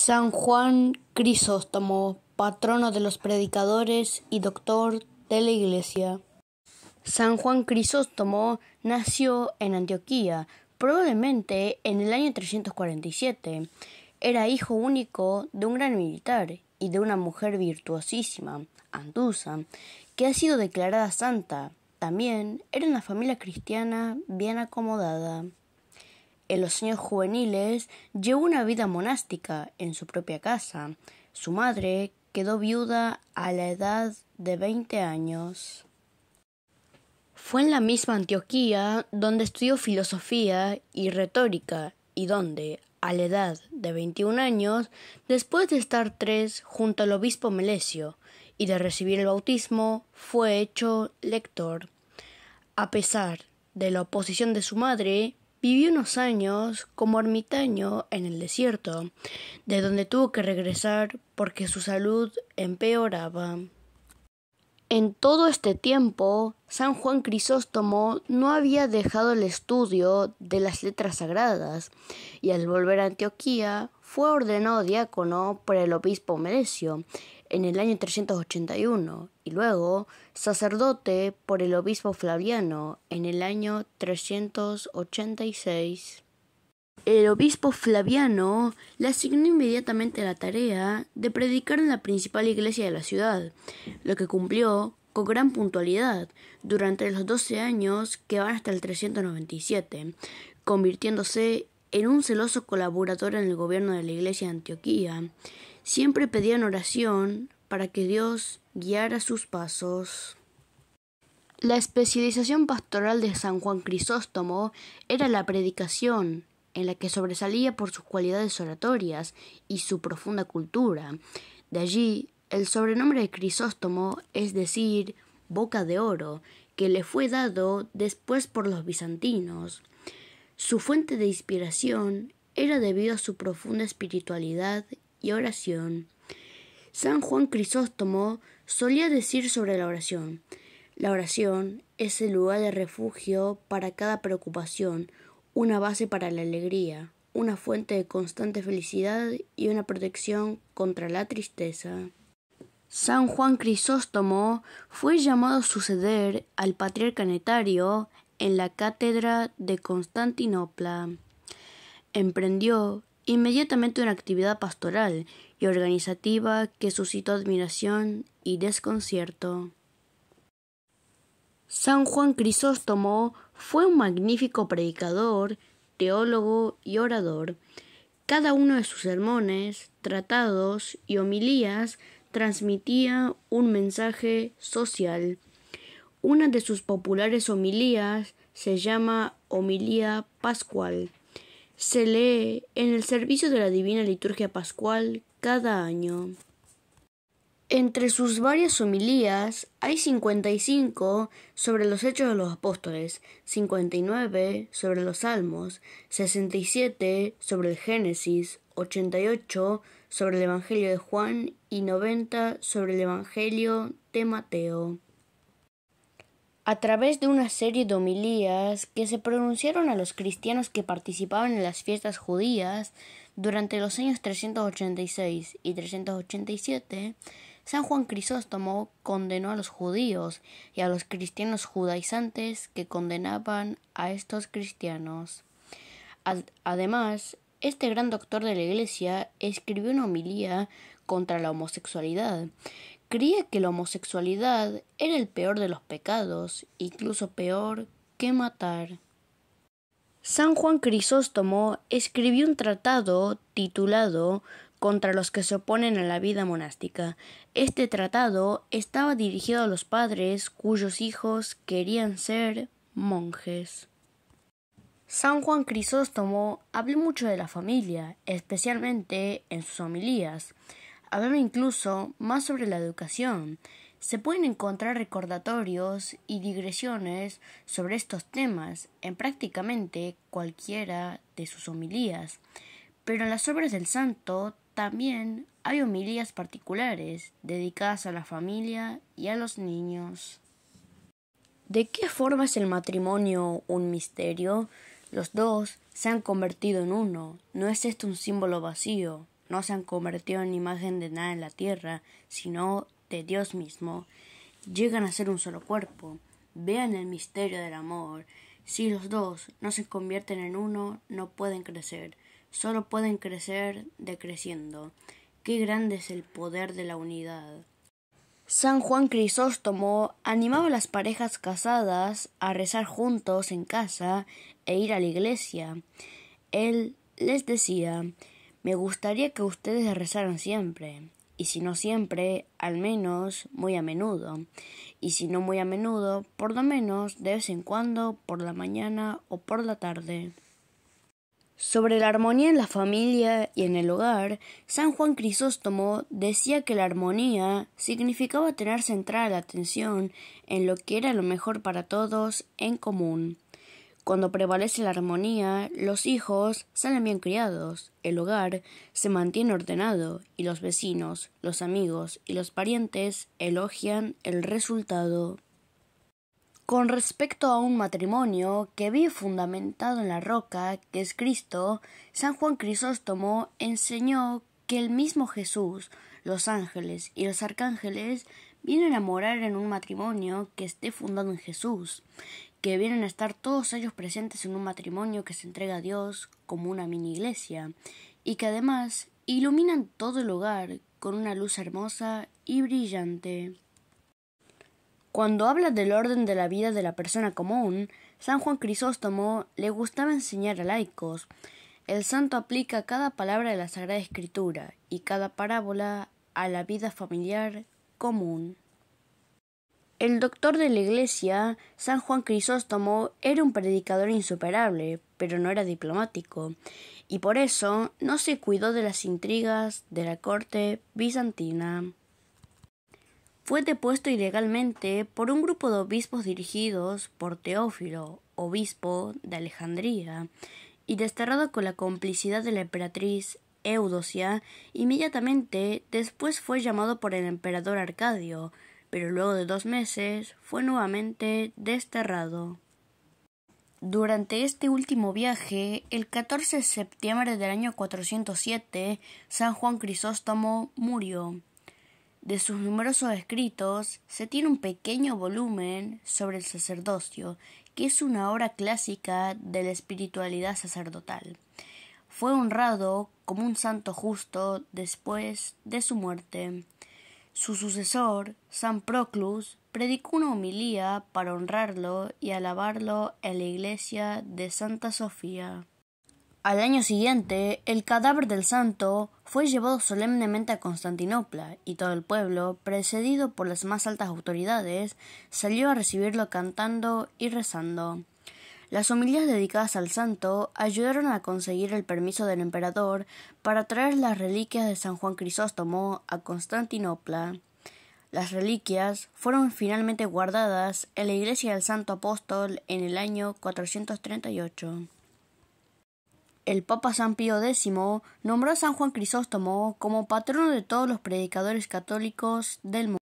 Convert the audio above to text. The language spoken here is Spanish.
San Juan Crisóstomo, patrono de los predicadores y doctor de la Iglesia. San Juan Crisóstomo nació en Antioquía, probablemente en el año 347. Era hijo único de un gran militar y de una mujer virtuosísima, Andusa, que ha sido declarada santa. También era una familia cristiana bien acomodada. En los años juveniles llevó una vida monástica en su propia casa. Su madre quedó viuda a la edad de 20 años. Fue en la misma Antioquía donde estudió filosofía y retórica y donde, a la edad de 21 años, después de estar tres junto al obispo Melesio y de recibir el bautismo, fue hecho lector. A pesar de la oposición de su madre, Vivió unos años como ermitaño en el desierto, de donde tuvo que regresar porque su salud empeoraba. En todo este tiempo, San Juan Crisóstomo no había dejado el estudio de las letras sagradas, y al volver a Antioquía fue ordenado diácono por el obispo Merecio en el año 381 y luego sacerdote por el obispo Flaviano en el año 386. El obispo Flaviano le asignó inmediatamente la tarea de predicar en la principal iglesia de la ciudad, lo que cumplió con gran puntualidad durante los 12 años que van hasta el 397, convirtiéndose en un celoso colaborador en el gobierno de la iglesia de Antioquía Siempre pedían oración para que Dios guiara sus pasos. La especialización pastoral de San Juan Crisóstomo era la predicación, en la que sobresalía por sus cualidades oratorias y su profunda cultura. De allí, el sobrenombre de Crisóstomo, es decir, boca de oro, que le fue dado después por los bizantinos. Su fuente de inspiración era debido a su profunda espiritualidad y oración. San Juan Crisóstomo solía decir sobre la oración: La oración es el lugar de refugio para cada preocupación, una base para la alegría, una fuente de constante felicidad y una protección contra la tristeza. San Juan Crisóstomo fue llamado a suceder al patriarca Netario en la cátedra de Constantinopla. Emprendió inmediatamente una actividad pastoral y organizativa que suscitó admiración y desconcierto. San Juan Crisóstomo fue un magnífico predicador, teólogo y orador. Cada uno de sus sermones, tratados y homilías transmitía un mensaje social. Una de sus populares homilías se llama Homilía Pascual se lee en el servicio de la Divina Liturgia Pascual cada año. Entre sus varias homilías hay 55 sobre los hechos de los apóstoles, 59 sobre los salmos, 67 sobre el Génesis, 88 sobre el Evangelio de Juan y 90 sobre el Evangelio de Mateo a través de una serie de homilías que se pronunciaron a los cristianos que participaban en las fiestas judías durante los años 386 y 387, San Juan Crisóstomo condenó a los judíos y a los cristianos judaizantes que condenaban a estos cristianos. Además, este gran doctor de la Iglesia escribió una homilía contra la homosexualidad, Creía que la homosexualidad era el peor de los pecados, incluso peor que matar. San Juan Crisóstomo escribió un tratado titulado contra los que se oponen a la vida monástica. Este tratado estaba dirigido a los padres cuyos hijos querían ser monjes. San Juan Crisóstomo habló mucho de la familia, especialmente en sus homilías. Hablando incluso más sobre la educación. Se pueden encontrar recordatorios y digresiones sobre estos temas en prácticamente cualquiera de sus homilías, pero en las obras del santo también hay homilías particulares dedicadas a la familia y a los niños. ¿De qué forma es el matrimonio un misterio? Los dos se han convertido en uno. ¿No es esto un símbolo vacío? no se han convertido en imagen de nada en la tierra, sino de Dios mismo, llegan a ser un solo cuerpo. Vean el misterio del amor. Si los dos no se convierten en uno, no pueden crecer, solo pueden crecer decreciendo. Qué grande es el poder de la unidad. San Juan Crisóstomo animaba a las parejas casadas a rezar juntos en casa e ir a la iglesia. Él les decía me gustaría que ustedes rezaran siempre, y si no siempre, al menos muy a menudo, y si no muy a menudo, por lo menos de vez en cuando, por la mañana o por la tarde. Sobre la armonía en la familia y en el hogar, San Juan Crisóstomo decía que la armonía significaba tener centrada la atención en lo que era lo mejor para todos en común. Cuando prevalece la armonía, los hijos salen bien criados, el hogar se mantiene ordenado y los vecinos, los amigos y los parientes elogian el resultado. Con respecto a un matrimonio que vive fundamentado en la roca, que es Cristo, San Juan Crisóstomo enseñó que el mismo Jesús, los ángeles y los arcángeles vienen a morar en un matrimonio que esté fundado en Jesús que vienen a estar todos ellos presentes en un matrimonio que se entrega a Dios como una mini iglesia, y que además iluminan todo el hogar con una luz hermosa y brillante. Cuando habla del orden de la vida de la persona común, San Juan Crisóstomo le gustaba enseñar a laicos. El santo aplica cada palabra de la Sagrada Escritura y cada parábola a la vida familiar común. El doctor de la iglesia, San Juan Crisóstomo, era un predicador insuperable, pero no era diplomático, y por eso no se cuidó de las intrigas de la corte bizantina. Fue depuesto ilegalmente por un grupo de obispos dirigidos por Teófilo, obispo de Alejandría, y desterrado con la complicidad de la emperatriz Eudocia, inmediatamente después fue llamado por el emperador Arcadio, pero luego de dos meses fue nuevamente desterrado. Durante este último viaje, el 14 de septiembre del año 407, San Juan Crisóstomo murió. De sus numerosos escritos, se tiene un pequeño volumen sobre el sacerdocio, que es una obra clásica de la espiritualidad sacerdotal. Fue honrado como un santo justo después de su muerte. Su sucesor, San Proclus, predicó una homilía para honrarlo y alabarlo en la iglesia de Santa Sofía. Al año siguiente, el cadáver del santo fue llevado solemnemente a Constantinopla y todo el pueblo, precedido por las más altas autoridades, salió a recibirlo cantando y rezando. Las homilías dedicadas al santo ayudaron a conseguir el permiso del emperador para traer las reliquias de San Juan Crisóstomo a Constantinopla. Las reliquias fueron finalmente guardadas en la iglesia del Santo Apóstol en el año 438. El Papa San Pío X nombró a San Juan Crisóstomo como patrono de todos los predicadores católicos del mundo.